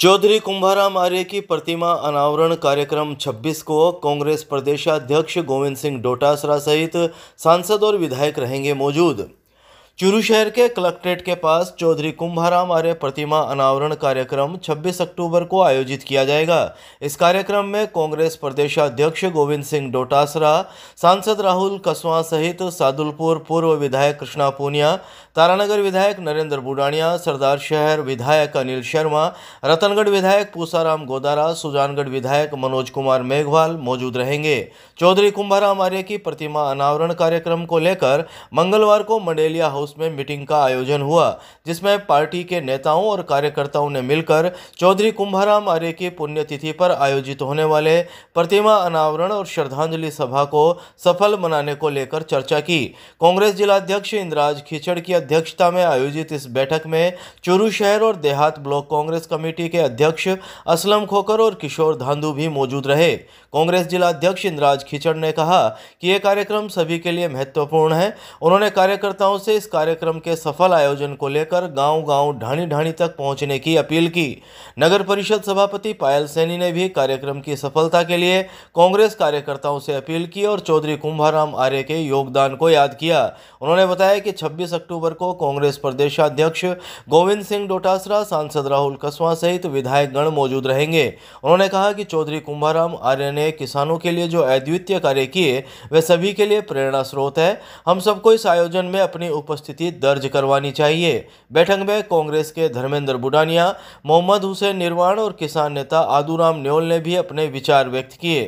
चौधरी कुंभाराम आर्य की प्रतिमा अनावरण कार्यक्रम 26 को कांग्रेस प्रदेशाध्यक्ष गोविंद सिंह डोटासरा सहित सांसद और विधायक रहेंगे मौजूद चूरू शहर के कलेक्ट्रेट के पास चौधरी कुंभाराम आर्य प्रतिमा अनावरण कार्यक्रम 26 अक्टूबर को आयोजित किया जाएगा इस कार्यक्रम में कांग्रेस प्रदेशाध्यक्ष गोविंद सिंह डोटासरा सांसद राहुल कसवा सहित सादुलपुर पूर्व विधायक कृष्णा पूनिया तारानगर विधायक नरेंद्र बुडानिया सरदार शहर विधायक अनिल शर्मा रतनगढ़ विधायक पूसाराम गोदारा सुजानगढ़ विधायक मनोज कुमार मेघवाल मौजूद रहेंगे चौधरी कुंभाराम आर्य की प्रतिमा अनावरण कार्यक्रम को लेकर मंगलवार को मंडेलिया हाउस हाउस में मीटिंग का आयोजन हुआ जिसमें पार्टी के नेताओं और कार्यकर्ताओं ने मिलकर चौधरी कुंभाराम आर्य की पुण्यतिथि पर आयोजित होने वाले प्रतिमा अनावरण और श्रद्धांजलि सभा को सफल मनाने को लेकर चर्चा की कांग्रेस जिलाध्यक्ष इंदिराज खिचड़ की अध्यक्षता में आयोजित इस बैठक में चूरू शहर और देहात ब्लॉक कांग्रेस कमेटी के अध्यक्ष असलम खोकर और किशोर धांधु भी मौजूद रहे कांग्रेस जिलाध्यक्ष इंदिराज खिचड़ ने कहा कि ये कार्यक्रम सभी के लिए महत्वपूर्ण है उन्होंने कार्यकर्ताओं से इस कार्यक्रम के सफल आयोजन को लेकर गांव-गांव ढाणी ढाणी तक पहुंचने की अपील की नगर परिषद सभापति पायल सैनी ने भी कार्यक्रम की सफलता के लिए कांग्रेस कार्यकर्ताओं से अपील की और चौधरी कुंभाराम आर्य के योगदान को याद किया उन्होंने बताया कि 26 अक्टूबर को कांग्रेस प्रदेशाध्यक्ष गोविंद सिंह डोटासरा सांसद राहुल कस्वा सहित विधायकगण मौजूद रहेंगे उन्होंने कहा कि चौधरी कुंभाराम आर्य ने किसानों के लिए जो अद्वितीय कार्य किए वे सभी के लिए प्रेरणा स्रोत है हम सबको इस आयोजन में अपनी उपस्थिति उपस्थिति दर्ज करवानी चाहिए बैठक में कांग्रेस के धर्मेंद्र बुडानिया मोहम्मद हुसैन निर्वाण और किसान नेता आदूराम न्योल ने भी अपने विचार व्यक्त किए